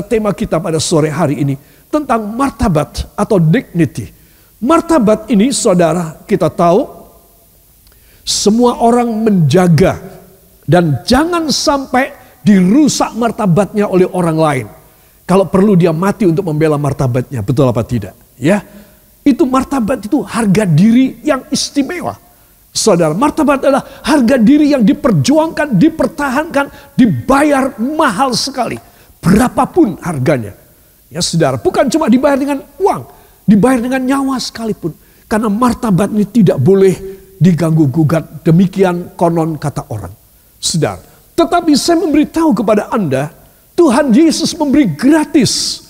pada tema kita pada sore hari ini tentang martabat atau dignity. Martabat ini saudara kita tahu semua orang menjaga dan jangan sampai dirusak martabatnya oleh orang lain. Kalau perlu dia mati untuk membela martabatnya, betul apa tidak? Ya. Itu martabat itu harga diri yang istimewa. Saudara, martabat adalah harga diri yang diperjuangkan, dipertahankan, dibayar mahal sekali berapapun harganya. Ya saudara, bukan cuma dibayar dengan uang, dibayar dengan nyawa sekalipun. Karena martabat ini tidak boleh diganggu gugat, demikian konon kata orang. Saudara, tetapi saya memberitahu kepada Anda, Tuhan Yesus memberi gratis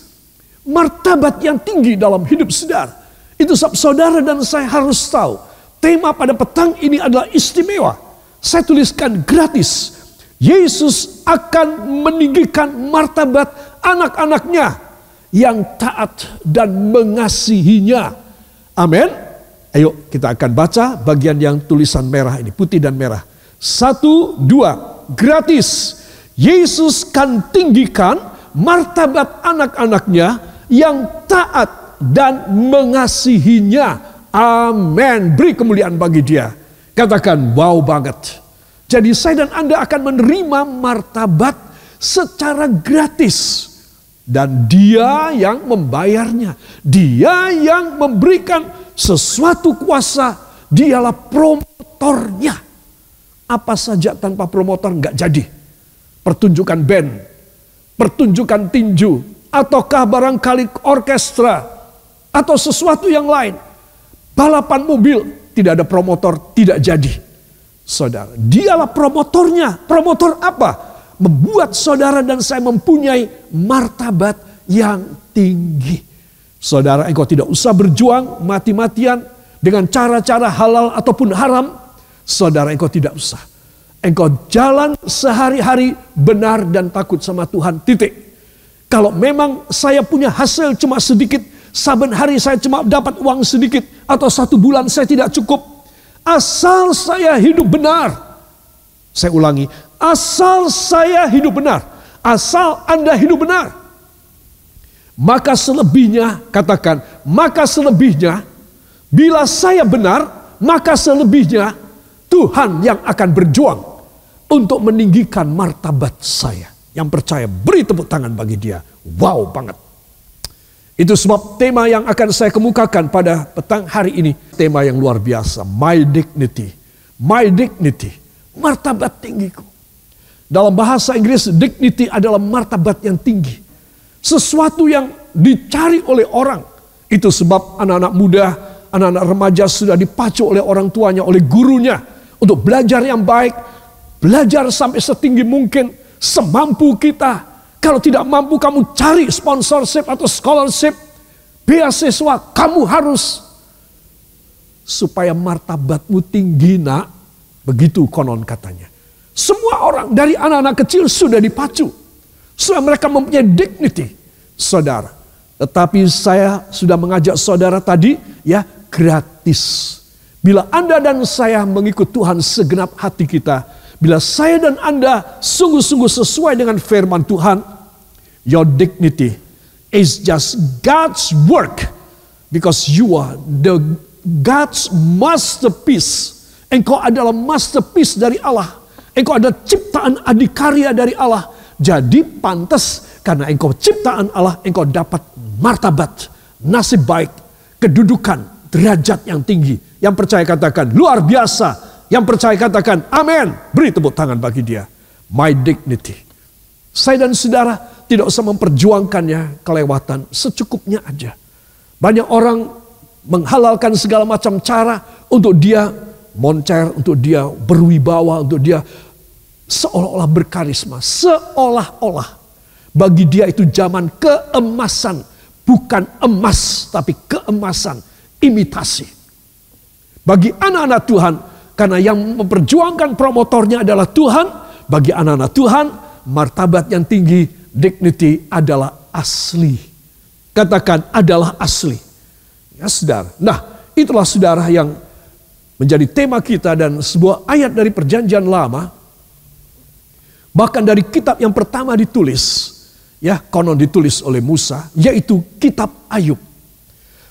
martabat yang tinggi dalam hidup saudara. Itu saudara dan saya harus tahu, tema pada petang ini adalah istimewa. Saya tuliskan gratis Yesus akan meninggikan martabat anak-anaknya yang taat dan mengasihinya. Amin. Ayo kita akan baca bagian yang tulisan merah ini, putih dan merah. Satu, dua, gratis. Yesus kan tinggikan martabat anak-anaknya yang taat dan mengasihinya. Amin. Beri kemuliaan bagi dia. Katakan wow banget. Jadi saya dan Anda akan menerima martabat secara gratis. Dan dia yang membayarnya. Dia yang memberikan sesuatu kuasa. Dialah promotornya. Apa saja tanpa promotor nggak jadi. Pertunjukan band. Pertunjukan tinju. Ataukah barangkali orkestra. Atau sesuatu yang lain. Balapan mobil. Tidak ada promotor, tidak jadi saudara. Dialah promotornya. Promotor apa? Membuat saudara dan saya mempunyai martabat yang tinggi. Saudara, engkau tidak usah berjuang mati-matian dengan cara-cara halal ataupun haram. Saudara, engkau tidak usah. Engkau jalan sehari-hari benar dan takut sama Tuhan. Titik. Kalau memang saya punya hasil cuma sedikit, saban hari saya cuma dapat uang sedikit, atau satu bulan saya tidak cukup, Asal saya hidup benar. Saya ulangi, asal saya hidup benar. Asal Anda hidup benar. Maka selebihnya, katakan, maka selebihnya, bila saya benar, maka selebihnya Tuhan yang akan berjuang untuk meninggikan martabat saya. Yang percaya beri tepuk tangan bagi dia. Wow banget. Itu sebab tema yang akan saya kemukakan pada petang hari ini. Tema yang luar biasa. My dignity. My dignity. Martabat tinggiku. Dalam bahasa Inggris, dignity adalah martabat yang tinggi. Sesuatu yang dicari oleh orang. Itu sebab anak-anak muda, anak-anak remaja sudah dipacu oleh orang tuanya, oleh gurunya. Untuk belajar yang baik. Belajar sampai setinggi mungkin. Semampu kita kalau tidak mampu kamu cari sponsorship atau scholarship, beasiswa kamu harus supaya martabatmu tinggi nak. Begitu konon katanya. Semua orang dari anak-anak kecil sudah dipacu. Sudah mereka mempunyai dignity. Saudara. Tetapi saya sudah mengajak saudara tadi ya gratis. Bila Anda dan saya mengikut Tuhan segenap hati kita, Bila saya dan Anda sungguh-sungguh sesuai dengan firman Tuhan, your dignity is just God's work because you are the God's masterpiece. Engkau adalah masterpiece dari Allah. Engkau adalah ciptaan adikarya dari Allah. Jadi pantas karena engkau ciptaan Allah, engkau dapat martabat, nasib baik, kedudukan, derajat yang tinggi. Yang percaya katakan, luar biasa yang percaya katakan, amin. Beri tepuk tangan bagi dia. My dignity. Saya dan saudara tidak usah memperjuangkannya kelewatan. Secukupnya aja. Banyak orang menghalalkan segala macam cara untuk dia moncer, untuk dia berwibawa, untuk dia seolah-olah berkarisma. Seolah-olah. Bagi dia itu zaman keemasan. Bukan emas, tapi keemasan. Imitasi. Bagi anak-anak Tuhan, karena yang memperjuangkan promotornya adalah Tuhan. Bagi anak-anak Tuhan, martabat yang tinggi, dignity adalah asli. Katakan adalah asli. Ya saudara. Nah itulah saudara yang menjadi tema kita dan sebuah ayat dari perjanjian lama. Bahkan dari kitab yang pertama ditulis. Ya konon ditulis oleh Musa. Yaitu kitab Ayub.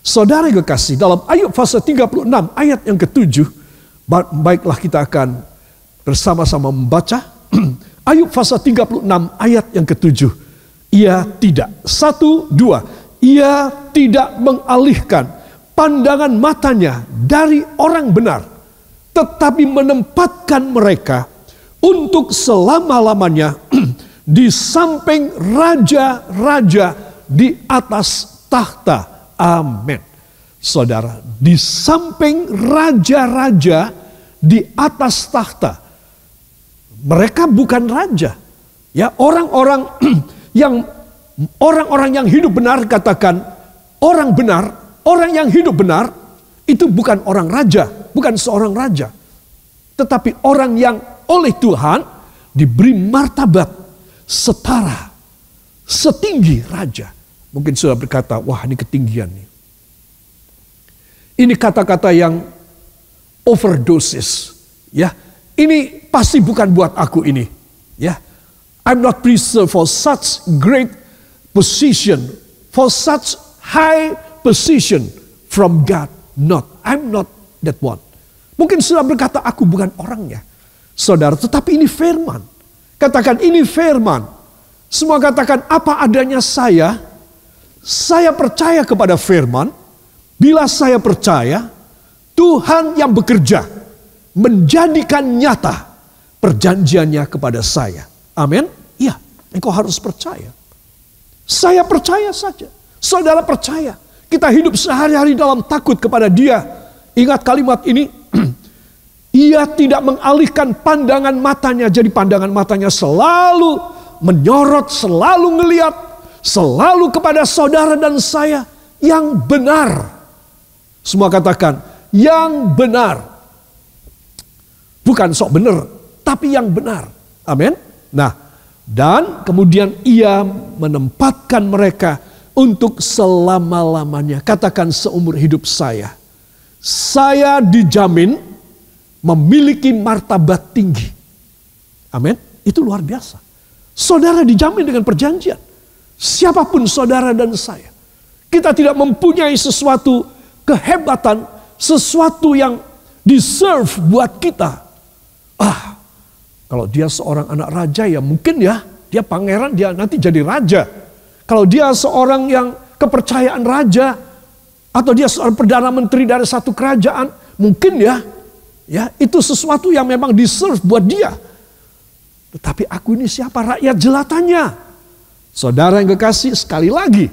Saudara kekasih dalam Ayub pasal 36 ayat yang ketujuh Baiklah kita akan bersama-sama membaca Ayub pasal 36 ayat yang ketujuh. Ia tidak. Satu, dua. Ia tidak mengalihkan pandangan matanya dari orang benar. Tetapi menempatkan mereka untuk selama-lamanya di samping raja-raja di atas tahta. Amin. Saudara, di samping raja-raja di atas tahta. Mereka bukan raja. Ya, orang-orang yang orang-orang yang hidup benar katakan orang benar, orang yang hidup benar itu bukan orang raja, bukan seorang raja. Tetapi orang yang oleh Tuhan diberi martabat setara, setinggi raja. Mungkin sudah berkata, wah ini ketinggian nih. Ini kata-kata yang overdosis. Ya, ini pasti bukan buat aku ini. Ya, I'm not preserved for such great position, for such high position from God. Not, I'm not that one. Mungkin sudah berkata aku bukan orangnya, saudara. Tetapi ini firman. Katakan ini firman. Semua katakan apa adanya saya. Saya percaya kepada firman. Bila saya percaya, Tuhan yang bekerja menjadikan nyata perjanjiannya kepada saya. Amin. Iya, engkau harus percaya. Saya percaya saja. Saudara percaya. Kita hidup sehari-hari dalam takut kepada dia. Ingat kalimat ini. Ia tidak mengalihkan pandangan matanya. Jadi pandangan matanya selalu menyorot, selalu melihat, Selalu kepada saudara dan saya yang benar. Semua katakan, yang benar. Bukan sok benar, tapi yang benar. Amin. Nah, dan kemudian ia menempatkan mereka untuk selama-lamanya. Katakan seumur hidup saya. Saya dijamin memiliki martabat tinggi. Amin. Itu luar biasa. Saudara dijamin dengan perjanjian. Siapapun saudara dan saya. Kita tidak mempunyai sesuatu kehebatan sesuatu yang deserve buat kita. Ah, kalau dia seorang anak raja ya mungkin ya, dia pangeran dia nanti jadi raja. Kalau dia seorang yang kepercayaan raja atau dia seorang perdana menteri dari satu kerajaan, mungkin ya ya itu sesuatu yang memang deserve buat dia. Tetapi aku ini siapa rakyat jelatanya? Saudara yang kekasih sekali lagi,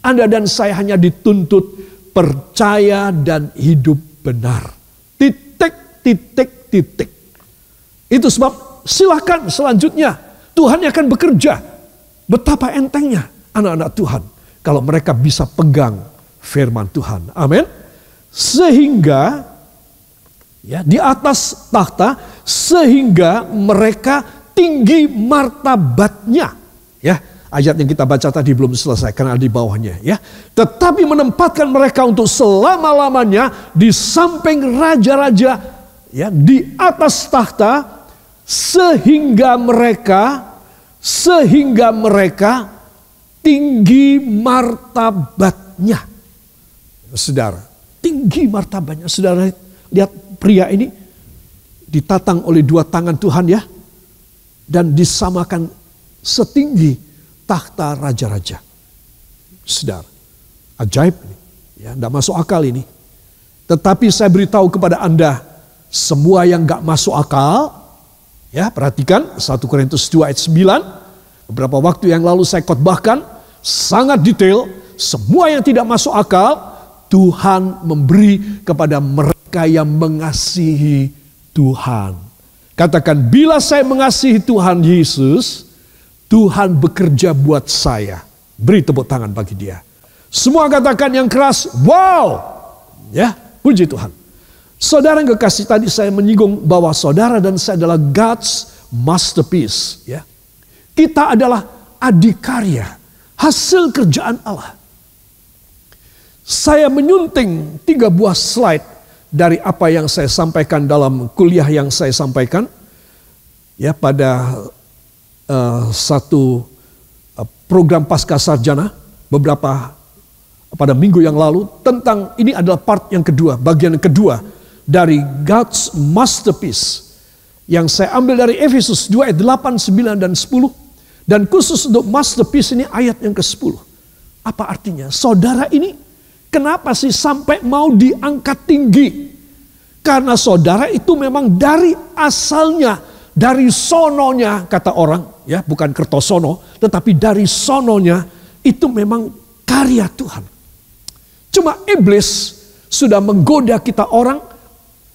Anda dan saya hanya dituntut percaya dan hidup benar. Titik, titik, titik. Itu sebab silahkan selanjutnya Tuhan akan bekerja. Betapa entengnya anak-anak Tuhan kalau mereka bisa pegang firman Tuhan. Amin. Sehingga ya di atas tahta sehingga mereka tinggi martabatnya ya Ayat yang kita baca tadi belum selesai karena di bawahnya ya. Tetapi menempatkan mereka untuk selama-lamanya di samping raja-raja ya di atas tahta sehingga mereka sehingga mereka tinggi martabatnya. Saudara, tinggi martabatnya. Saudara lihat pria ini ditatang oleh dua tangan Tuhan ya dan disamakan setinggi tahta raja-raja. sedar, ajaib ini. Ya, tidak masuk akal ini. Tetapi saya beritahu kepada Anda, semua yang gak masuk akal, ya perhatikan 1 Korintus 2 ayat 9, beberapa waktu yang lalu saya khotbahkan sangat detail, semua yang tidak masuk akal, Tuhan memberi kepada mereka yang mengasihi Tuhan. Katakan, bila saya mengasihi Tuhan Yesus, Tuhan bekerja buat saya. Beri tepuk tangan bagi dia. Semua katakan yang keras, wow. Ya, puji Tuhan. Saudara yang kekasih tadi saya menyinggung bahwa saudara dan saya adalah God's masterpiece. Ya. Kita adalah adikarya, hasil kerjaan Allah. Saya menyunting tiga buah slide dari apa yang saya sampaikan dalam kuliah yang saya sampaikan ya pada Eh, satu eh, program pasca sarjana beberapa eh, pada minggu yang lalu tentang ini adalah part yang kedua, bagian kedua dari God's masterpiece yang saya ambil dari Efesus 2 ayat 8, 9 dan 10 dan khusus untuk masterpiece ini ayat yang ke-10. Apa artinya? Saudara ini kenapa sih sampai mau diangkat tinggi? Karena saudara itu memang dari asalnya dari sononya kata orang, ya bukan kertosono, tetapi dari sononya itu memang karya Tuhan. Cuma iblis sudah menggoda kita orang,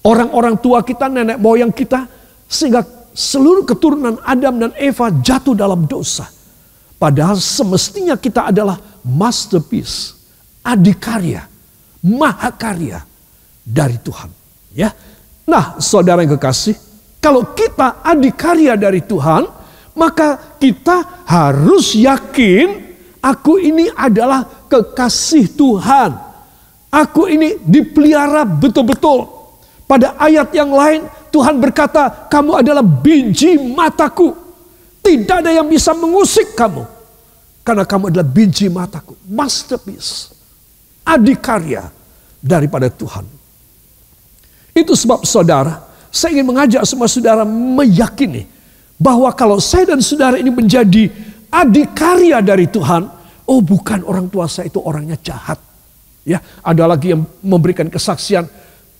orang-orang tua kita, nenek moyang kita, sehingga seluruh keturunan Adam dan Eva jatuh dalam dosa. Padahal semestinya kita adalah masterpiece, adikarya, mahakarya dari Tuhan. Ya, nah saudara yang kekasih, kalau kita adikarya dari Tuhan, maka kita harus yakin aku ini adalah kekasih Tuhan. Aku ini dipelihara betul-betul. Pada ayat yang lain Tuhan berkata, kamu adalah biji mataku. Tidak ada yang bisa mengusik kamu. Karena kamu adalah biji mataku. Masterpiece. adikarya daripada Tuhan. Itu sebab saudara, saya ingin mengajak semua saudara meyakini bahwa kalau saya dan saudara ini menjadi adik karya dari Tuhan, oh bukan orang tua saya itu orangnya jahat. Ya, ada lagi yang memberikan kesaksian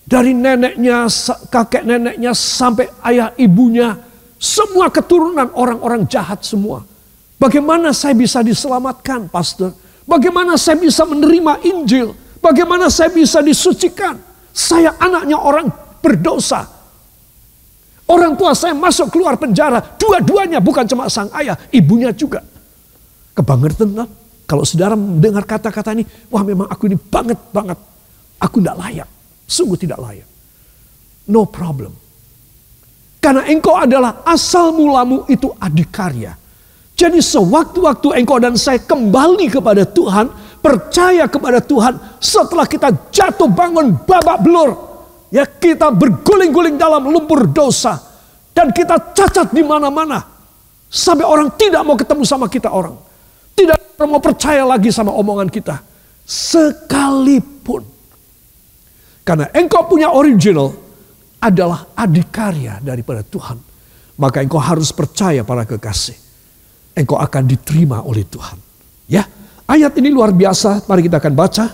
dari neneknya, kakek neneknya sampai ayah ibunya, semua keturunan orang-orang jahat semua. Bagaimana saya bisa diselamatkan, pastor? Bagaimana saya bisa menerima Injil? Bagaimana saya bisa disucikan? Saya anaknya orang berdosa Orang tua saya masuk keluar penjara, dua-duanya bukan cuma sang ayah, ibunya juga. Kebangetan kan? Kalau saudara mendengar kata-kata ini, wah memang aku ini banget banget. Aku tidak layak, sungguh tidak layak. No problem. Karena engkau adalah asal mulamu itu adikarya. Jadi sewaktu-waktu engkau dan saya kembali kepada Tuhan, percaya kepada Tuhan, setelah kita jatuh bangun babak belur, Ya kita berguling-guling dalam lumpur dosa. Dan kita cacat di mana-mana. Sampai orang tidak mau ketemu sama kita orang. Tidak mau percaya lagi sama omongan kita. Sekalipun. Karena engkau punya original adalah adikarya daripada Tuhan. Maka engkau harus percaya para kekasih. Engkau akan diterima oleh Tuhan. Ya, ayat ini luar biasa. Mari kita akan baca.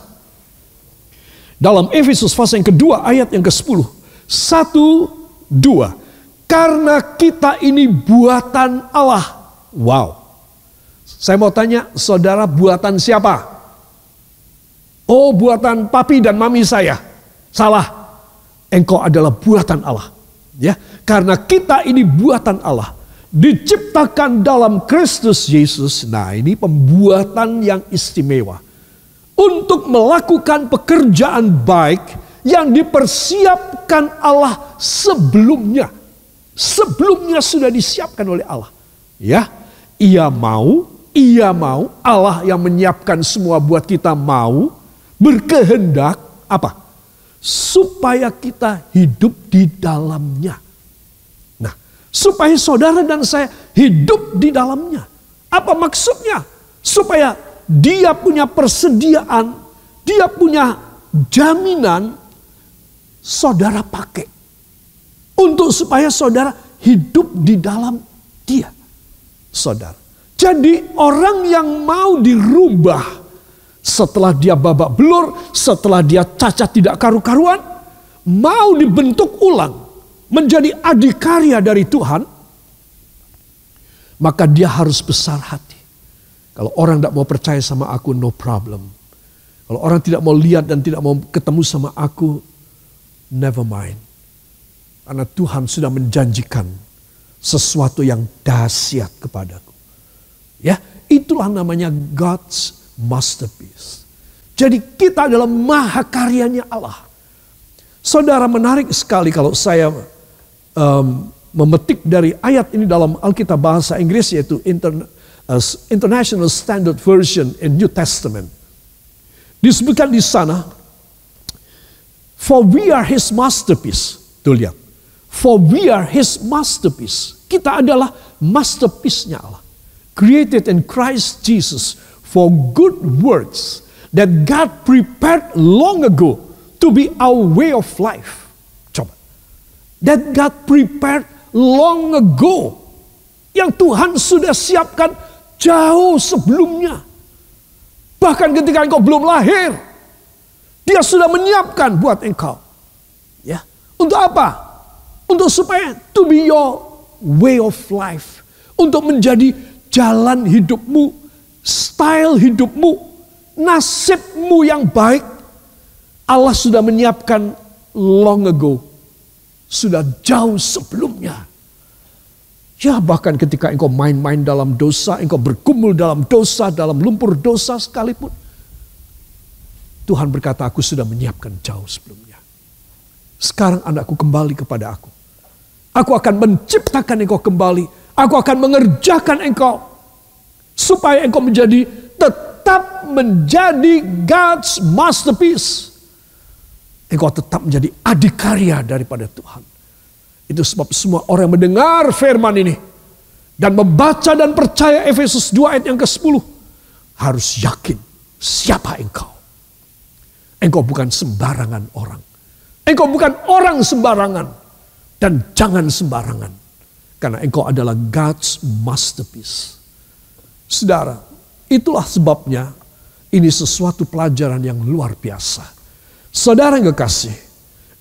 Dalam Efesus pasal yang kedua ayat yang ke-10. Satu, dua. Karena kita ini buatan Allah. Wow. Saya mau tanya, saudara buatan siapa? Oh buatan papi dan mami saya. Salah. Engkau adalah buatan Allah. Ya, karena kita ini buatan Allah diciptakan dalam Kristus Yesus. Nah, ini pembuatan yang istimewa untuk melakukan pekerjaan baik yang dipersiapkan Allah sebelumnya. Sebelumnya sudah disiapkan oleh Allah. Ya, ia mau, ia mau Allah yang menyiapkan semua buat kita mau berkehendak apa? Supaya kita hidup di dalamnya. Nah, supaya saudara dan saya hidup di dalamnya. Apa maksudnya? Supaya dia punya persediaan, dia punya jaminan saudara pakai. Untuk supaya saudara hidup di dalam dia. Saudara. Jadi orang yang mau dirubah setelah dia babak belur, setelah dia cacat tidak karu-karuan, mau dibentuk ulang menjadi adikarya dari Tuhan, maka dia harus besar hati. Kalau orang tidak mau percaya sama aku, no problem. Kalau orang tidak mau lihat dan tidak mau ketemu sama aku, never mind. Karena Tuhan sudah menjanjikan sesuatu yang dahsyat kepadaku. Ya, itulah namanya God's masterpiece. Jadi kita adalah maha karyanya Allah. Saudara menarik sekali kalau saya um, memetik dari ayat ini dalam Alkitab bahasa Inggris yaitu internet as International Standard Version in New Testament. Disebutkan di sana, For we are his masterpiece. Tuh lihat. For we are his masterpiece. Kita adalah masterpiece-nya Allah. Created in Christ Jesus for good works that God prepared long ago to be our way of life. Coba. That God prepared long ago. Yang Tuhan sudah siapkan Jauh sebelumnya. Bahkan ketika engkau belum lahir. Dia sudah menyiapkan buat engkau. Ya. Untuk apa? Untuk supaya to be your way of life. Untuk menjadi jalan hidupmu, style hidupmu, nasibmu yang baik. Allah sudah menyiapkan long ago. Sudah jauh sebelumnya Ya bahkan ketika engkau main-main dalam dosa, engkau bergumul dalam dosa, dalam lumpur dosa sekalipun. Tuhan berkata, aku sudah menyiapkan jauh sebelumnya. Sekarang anakku kembali kepada aku. Aku akan menciptakan engkau kembali. Aku akan mengerjakan engkau. Supaya engkau menjadi tetap menjadi God's masterpiece. Engkau tetap menjadi adikarya daripada Tuhan. Itu sebab semua orang yang mendengar firman ini dan membaca dan percaya Efesus 2 ayat yang ke-10 harus yakin siapa engkau. Engkau bukan sembarangan orang. Engkau bukan orang sembarangan dan jangan sembarangan karena engkau adalah God's masterpiece. Saudara, itulah sebabnya ini sesuatu pelajaran yang luar biasa. Saudara yang kekasih,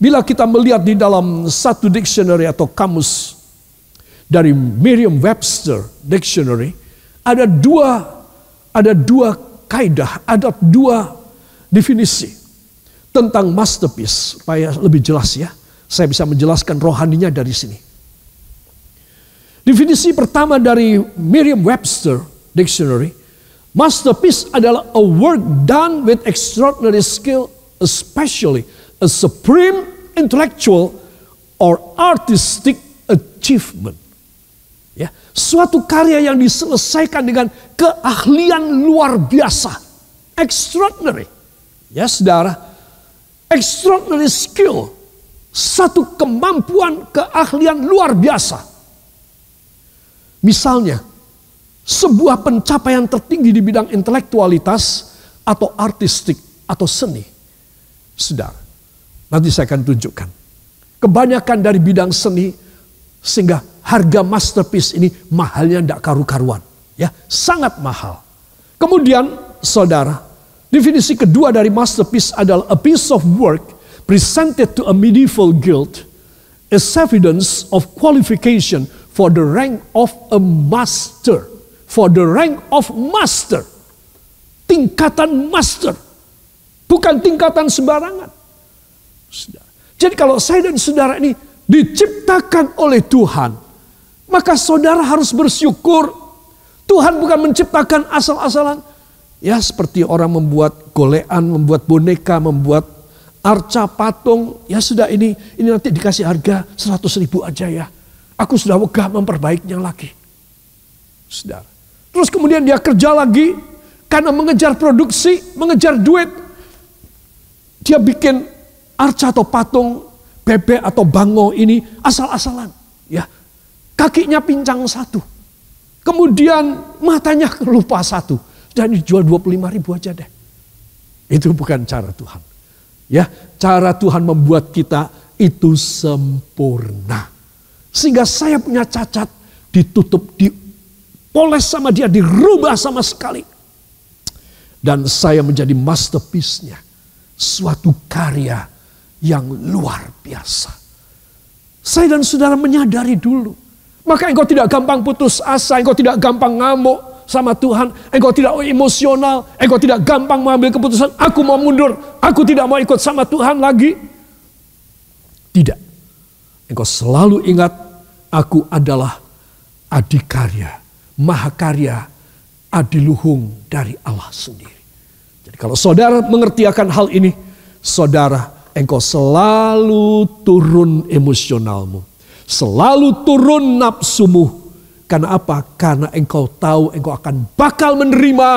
Bila kita melihat di dalam satu dictionary atau kamus dari Merriam-Webster Dictionary, ada dua ada dua kaidah, ada dua definisi tentang masterpiece supaya lebih jelas ya. Saya bisa menjelaskan rohaninya dari sini. Definisi pertama dari Merriam-Webster Dictionary, masterpiece adalah a work done with extraordinary skill, especially a supreme intellectual or artistic achievement. Ya, suatu karya yang diselesaikan dengan keahlian luar biasa. Extraordinary. Ya saudara, extraordinary skill. Satu kemampuan keahlian luar biasa. Misalnya, sebuah pencapaian tertinggi di bidang intelektualitas atau artistik atau seni. Saudara, Nanti saya akan tunjukkan. Kebanyakan dari bidang seni sehingga harga masterpiece ini mahalnya tidak karu-karuan. Ya, sangat mahal. Kemudian saudara, definisi kedua dari masterpiece adalah a piece of work presented to a medieval guild as evidence of qualification for the rank of a master. For the rank of master. Tingkatan master. Bukan tingkatan sembarangan saudara. Jadi kalau saya dan saudara ini diciptakan oleh Tuhan, maka saudara harus bersyukur. Tuhan bukan menciptakan asal-asalan. Ya seperti orang membuat golean, membuat boneka, membuat arca patung. Ya sudah ini, ini nanti dikasih harga 100 ribu aja ya. Aku sudah megah memperbaiknya lagi. Saudara. Terus kemudian dia kerja lagi karena mengejar produksi, mengejar duit. Dia bikin arca atau patung, bebek atau bango ini asal-asalan. Ya, kakinya pincang satu. Kemudian matanya lupa satu. Dan dijual 25 ribu aja deh. Itu bukan cara Tuhan. Ya, cara Tuhan membuat kita itu sempurna. Sehingga saya punya cacat ditutup, dipoles sama dia, dirubah sama sekali. Dan saya menjadi masterpiece-nya. Suatu karya yang luar biasa. Saya dan saudara menyadari dulu. Maka engkau tidak gampang putus asa, engkau tidak gampang ngamuk sama Tuhan, engkau tidak emosional, engkau tidak gampang mengambil keputusan, aku mau mundur, aku tidak mau ikut sama Tuhan lagi. Tidak. Engkau selalu ingat, aku adalah adikarya, mahakarya, adiluhung dari Allah sendiri. Jadi kalau saudara mengerti akan hal ini, saudara engkau selalu turun emosionalmu. Selalu turun nafsumu. Karena apa? Karena engkau tahu engkau akan bakal menerima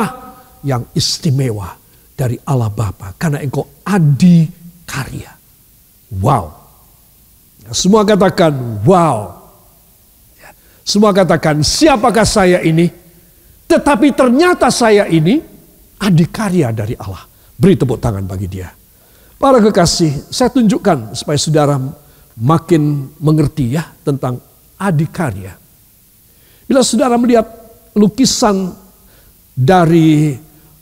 yang istimewa dari Allah Bapa. Karena engkau adi karya. Wow. Semua katakan wow. Ya. Semua katakan siapakah saya ini? Tetapi ternyata saya ini adik karya dari Allah. Beri tepuk tangan bagi dia. Para kekasih, saya tunjukkan supaya saudara makin mengerti ya tentang adikarya. Bila saudara melihat lukisan dari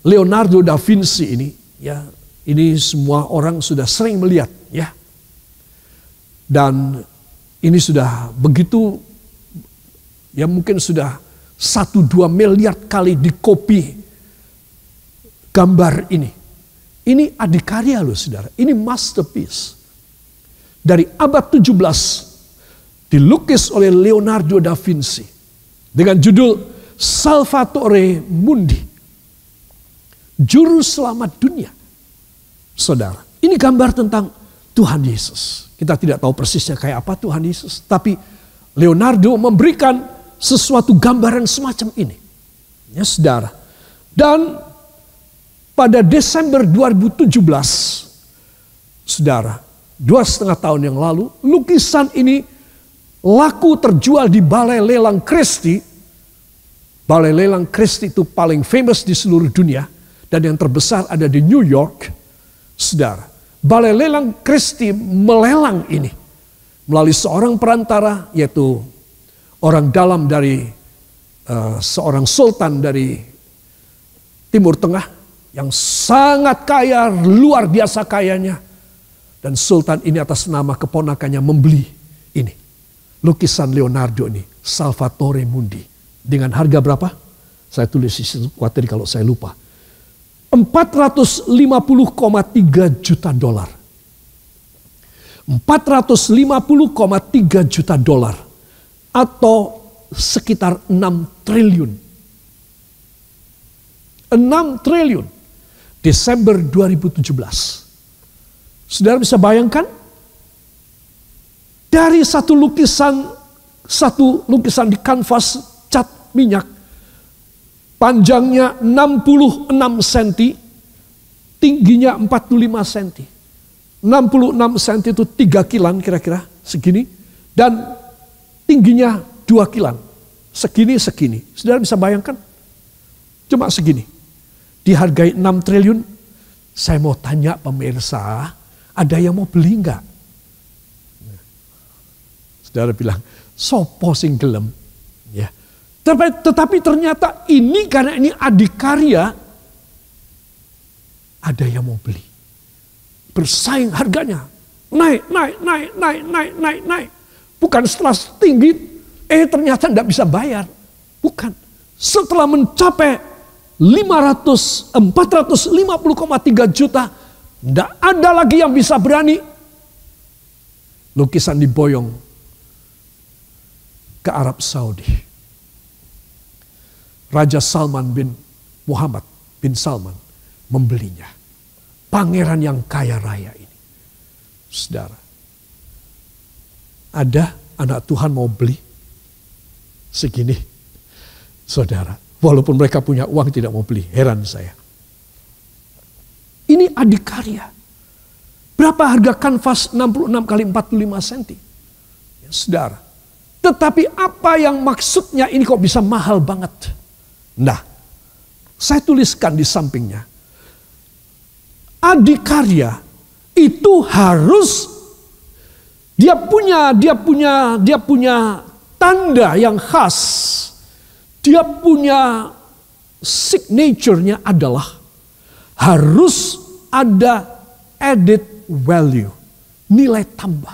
Leonardo da Vinci ini, ya ini semua orang sudah sering melihat ya. Dan ini sudah begitu ya mungkin sudah satu dua miliar kali dikopi gambar ini. Ini adikarya loh saudara, ini masterpiece. Dari abad 17 dilukis oleh Leonardo da Vinci dengan judul Salvatore Mundi. Juru selamat dunia. Saudara, ini gambar tentang Tuhan Yesus. Kita tidak tahu persisnya kayak apa Tuhan Yesus, tapi Leonardo memberikan sesuatu gambaran semacam ini. Ya saudara. Dan pada Desember 2017, saudara, dua setengah tahun yang lalu, lukisan ini laku terjual di Balai Lelang Kristi. Balai Lelang Kristi itu paling famous di seluruh dunia dan yang terbesar ada di New York, saudara. Balai Lelang Kristi melelang ini melalui seorang perantara yaitu orang dalam dari uh, seorang sultan dari Timur Tengah yang sangat kaya, luar biasa kayanya. Dan sultan ini atas nama keponakannya membeli ini. Lukisan Leonardo ini, Salvatore Mundi. Dengan harga berapa? Saya tulis di situ, khawatir kalau saya lupa. 450,3 juta dolar. 450,3 juta dolar. Atau sekitar 6 triliun. 6 triliun. Desember 2017. Saudara bisa bayangkan? Dari satu lukisan, satu lukisan di kanvas cat minyak, panjangnya 66 cm, tingginya 45 cm. 66 cm itu 3 kilan kira-kira segini dan tingginya 2 kilan. Segini segini. Saudara bisa bayangkan? Cuma segini dihargai 6 triliun. Saya mau tanya pemirsa, ada yang mau beli enggak? Saudara bilang, sopo sing gelem. Ya. Tetapi ternyata ini karena ini adikarya, ada yang mau beli. Bersaing harganya. Naik, naik, naik, naik, naik, naik, naik. Bukan setelah tinggi, eh ternyata tidak bisa bayar. Bukan. Setelah mencapai 500, 450,3 juta. Tidak ada lagi yang bisa berani. Lukisan diboyong ke Arab Saudi. Raja Salman bin Muhammad bin Salman membelinya. Pangeran yang kaya raya ini. Saudara, ada anak Tuhan mau beli segini. Saudara, Walaupun mereka punya uang tidak mau beli. Heran saya. Ini adikarya Berapa harga kanvas 66 kali 45 cm? Ya, saudara. Tetapi apa yang maksudnya ini kok bisa mahal banget? Nah, saya tuliskan di sampingnya. Adikarya itu harus dia punya dia punya dia punya tanda yang khas dia punya signaturenya adalah harus ada added value, nilai tambah.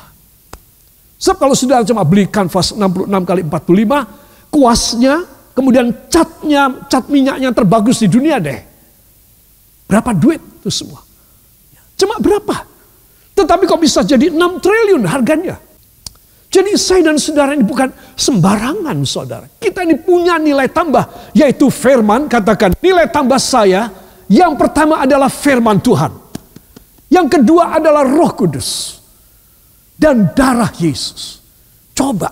Sebab kalau sudah cuma beli kanvas 66 kali 45, kuasnya, kemudian catnya, cat minyaknya terbagus di dunia deh. Berapa duit itu semua? Ya, cuma berapa? Tetapi kok bisa jadi 6 triliun harganya? Jadi saya dan saudara ini bukan sembarangan saudara. Kita ini punya nilai tambah yaitu firman katakan nilai tambah saya yang pertama adalah firman Tuhan. Yang kedua adalah roh kudus. Dan darah Yesus. Coba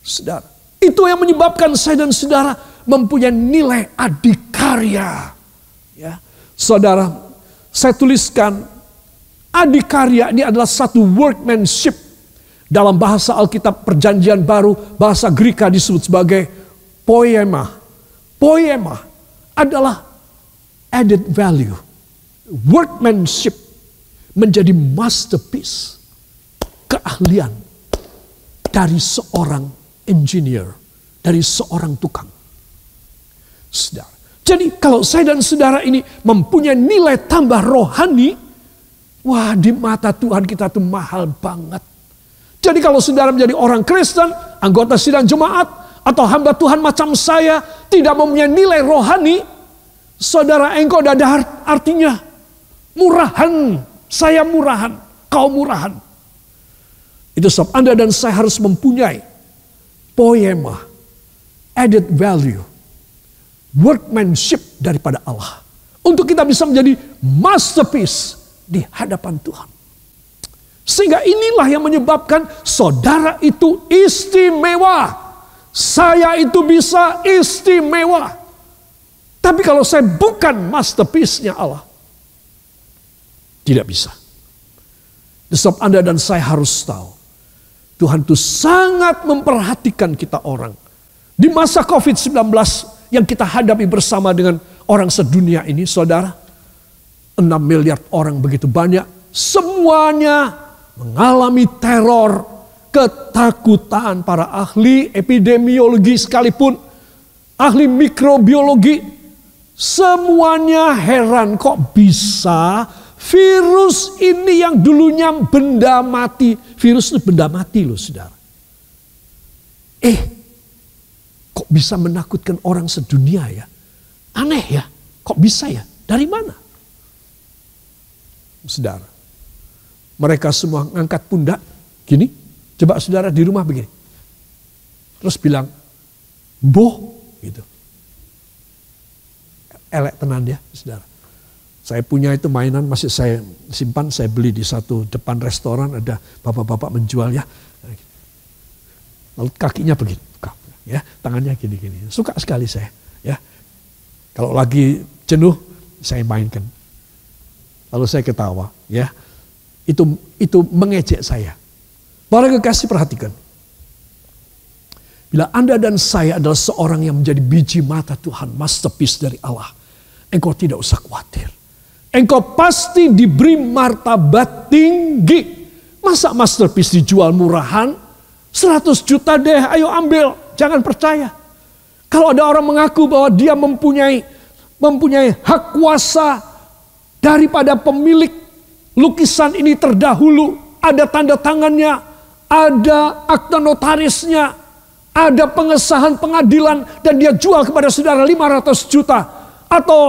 saudara. Itu yang menyebabkan saya dan saudara mempunyai nilai adikarya. Ya. Saudara, saya tuliskan adikarya ini adalah satu workmanship dalam bahasa Alkitab Perjanjian Baru, bahasa Greka disebut sebagai poema. Poema adalah added value, workmanship, menjadi masterpiece, keahlian dari seorang engineer, dari seorang tukang. Saudara. Jadi kalau saya dan saudara ini mempunyai nilai tambah rohani, wah di mata Tuhan kita itu mahal banget. Jadi kalau saudara menjadi orang Kristen, anggota sidang jemaat, atau hamba Tuhan macam saya, tidak mempunyai nilai rohani, saudara engkau ada artinya. Murahan, saya murahan, kau murahan. Itu sebab Anda dan saya harus mempunyai poema, added value, workmanship daripada Allah. Untuk kita bisa menjadi masterpiece di hadapan Tuhan. Sehingga inilah yang menyebabkan saudara itu istimewa. Saya itu bisa istimewa. Tapi kalau saya bukan masterpiece-nya Allah, tidak bisa. Sebab Anda dan saya harus tahu, Tuhan itu sangat memperhatikan kita orang. Di masa COVID-19 yang kita hadapi bersama dengan orang sedunia ini, saudara, 6 miliar orang begitu banyak, semuanya mengalami teror, ketakutan para ahli epidemiologi sekalipun, ahli mikrobiologi, semuanya heran kok bisa virus ini yang dulunya benda mati, virus itu benda mati loh saudara. Eh, kok bisa menakutkan orang sedunia ya? Aneh ya, kok bisa ya? Dari mana? Saudara, mereka semua ngangkat pundak, gini. Coba saudara di rumah begini. Terus bilang, boh, gitu. Elek tenan dia, ya, saudara. Saya punya itu mainan masih saya simpan, saya beli di satu depan restoran ada bapak-bapak menjualnya. Lalu kakinya begini, ya tangannya gini-gini. Suka sekali saya, ya. Kalau lagi jenuh saya mainkan. Lalu saya ketawa, ya. Itu itu mengejek saya. Para kekasih perhatikan. Bila Anda dan saya adalah seorang yang menjadi biji mata Tuhan, masterpiece dari Allah, engkau tidak usah khawatir. Engkau pasti diberi martabat tinggi. Masa masterpiece dijual murahan? 100 juta deh, ayo ambil. Jangan percaya. Kalau ada orang mengaku bahwa dia mempunyai mempunyai hak kuasa daripada pemilik Lukisan ini terdahulu, ada tanda tangannya, ada akta notarisnya, ada pengesahan pengadilan dan dia jual kepada saudara 500 juta atau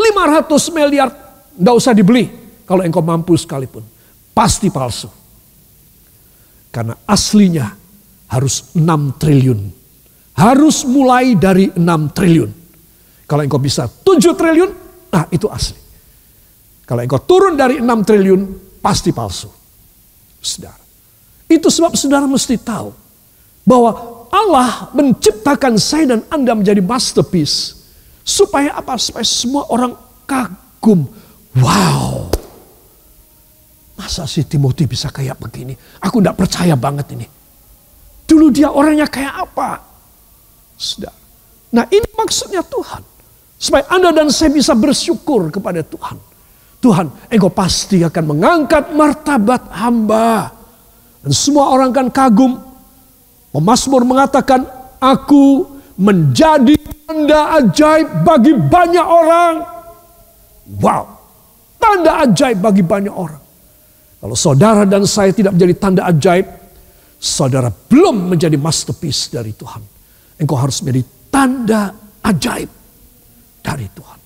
500 miliar. Tidak usah dibeli kalau engkau mampu sekalipun. Pasti palsu. Karena aslinya harus 6 triliun. Harus mulai dari 6 triliun. Kalau engkau bisa 7 triliun, nah itu asli. Kalau engkau turun dari 6 triliun, pasti palsu. Sedara. Itu sebab saudara mesti tahu bahwa Allah menciptakan saya dan Anda menjadi masterpiece. Supaya apa? Supaya semua orang kagum. Wow. Masa si Timothy bisa kayak begini? Aku tidak percaya banget ini. Dulu dia orangnya kayak apa? Sedara. Nah ini maksudnya Tuhan. Supaya Anda dan saya bisa bersyukur kepada Tuhan Tuhan, engkau pasti akan mengangkat martabat hamba. Dan semua orang akan kagum. Pemasmur mengatakan, aku menjadi tanda ajaib bagi banyak orang. Wow, tanda ajaib bagi banyak orang. Kalau saudara dan saya tidak menjadi tanda ajaib, saudara belum menjadi masterpiece dari Tuhan. Engkau harus menjadi tanda ajaib dari Tuhan.